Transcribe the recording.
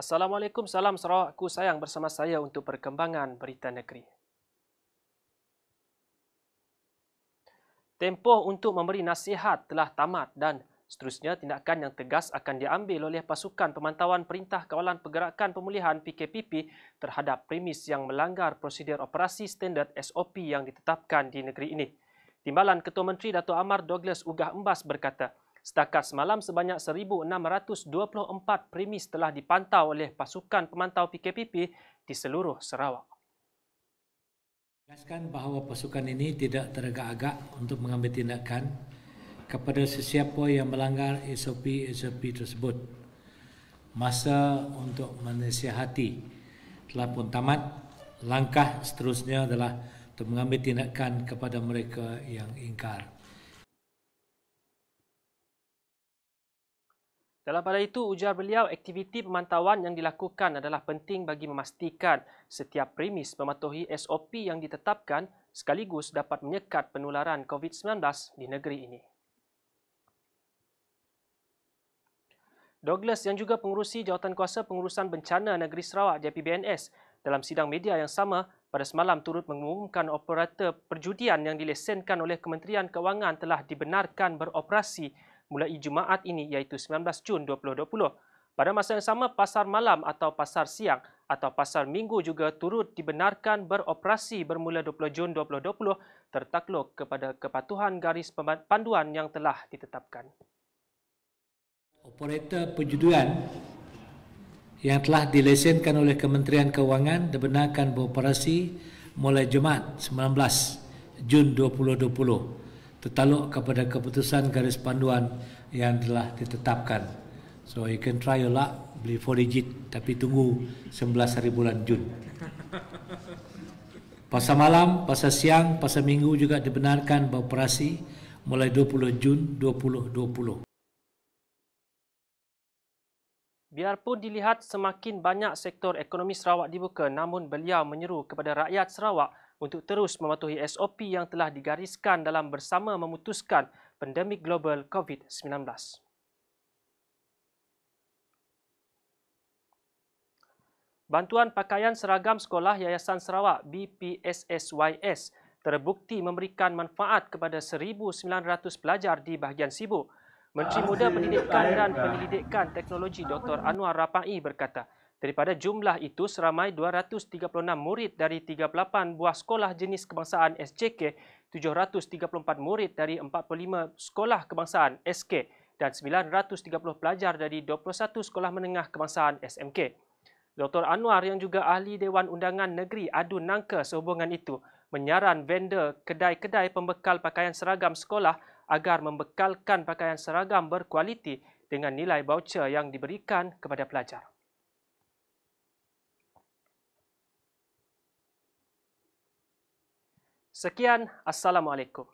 Assalamualaikum, salam Sarawak, ku sayang bersama saya untuk perkembangan berita negeri. Tempoh untuk memberi nasihat telah tamat dan seterusnya tindakan yang tegas akan diambil oleh pasukan pemantauan Perintah Kawalan Pergerakan Pemulihan PKPP terhadap premis yang melanggar prosedur operasi standard SOP yang ditetapkan di negeri ini. Timbalan Ketua Menteri Dato' Amar Douglas Ugah Embas berkata, Setakat semalam sebanyak 1624 premis telah dipantau oleh pasukan pemantau PKPP di seluruh Sarawak. Jelaskan bahawa pasukan ini tidak teragak-agak untuk mengambil tindakan kepada sesiapa yang melanggar SOP-SOP tersebut. Masa untuk menasihati telah pun tamat. Langkah seterusnya adalah untuk mengambil tindakan kepada mereka yang ingkar. Dalam pada itu, ujar beliau, aktiviti pemantauan yang dilakukan adalah penting bagi memastikan setiap premis mematuhi SOP yang ditetapkan sekaligus dapat menyekat penularan COVID-19 di negeri ini. Douglas yang juga pengurusi kuasa pengurusan bencana negeri Sarawak JPBNS dalam sidang media yang sama pada semalam turut mengumumkan operator perjudian yang dilesenkan oleh Kementerian Kewangan telah dibenarkan beroperasi mulai Jumaat ini iaitu 19 Jun 2020. Pada masa yang sama, pasar malam atau pasar siang atau pasar minggu juga turut dibenarkan beroperasi bermula 20 Jun 2020 tertakluk kepada kepatuhan garis panduan yang telah ditetapkan. Operator penjuduan yang telah dilesenkan oleh Kementerian Kewangan dibenarkan beroperasi mulai Jumaat 19 Jun 2020 tertaluk kepada keputusan garis panduan yang telah ditetapkan. So you can try your luck beli 4 digit tapi tunggu 11 hari bulan Jun. Pasar malam, pasar siang, pasar minggu juga dibenarkan beroperasi mulai 20 Jun 2020. Biarpun dilihat semakin banyak sektor ekonomi Sarawak dibuka, namun beliau menyeru kepada rakyat Sarawak untuk terus mematuhi SOP yang telah digariskan dalam bersama memutuskan pandemik global COVID-19. Bantuan pakaian seragam sekolah Yayasan Sarawak BPSSYS terbukti memberikan manfaat kepada 1,900 pelajar di bahagian sibuk. Menteri Muda Pendidikan dan Pendidikan Teknologi Dr. Anwar Rapai berkata, Daripada jumlah itu, seramai 236 murid dari 38 buah sekolah jenis kebangsaan SJK, 734 murid dari 45 sekolah kebangsaan SK dan 930 pelajar dari 21 sekolah menengah kebangsaan SMK. Dr. Anwar yang juga ahli Dewan Undangan Negeri adu nangka sehubungan itu menyaran vendor kedai-kedai pembekal pakaian seragam sekolah agar membekalkan pakaian seragam berkualiti dengan nilai baucer yang diberikan kepada pelajar. Sekian, Assalamualaikum.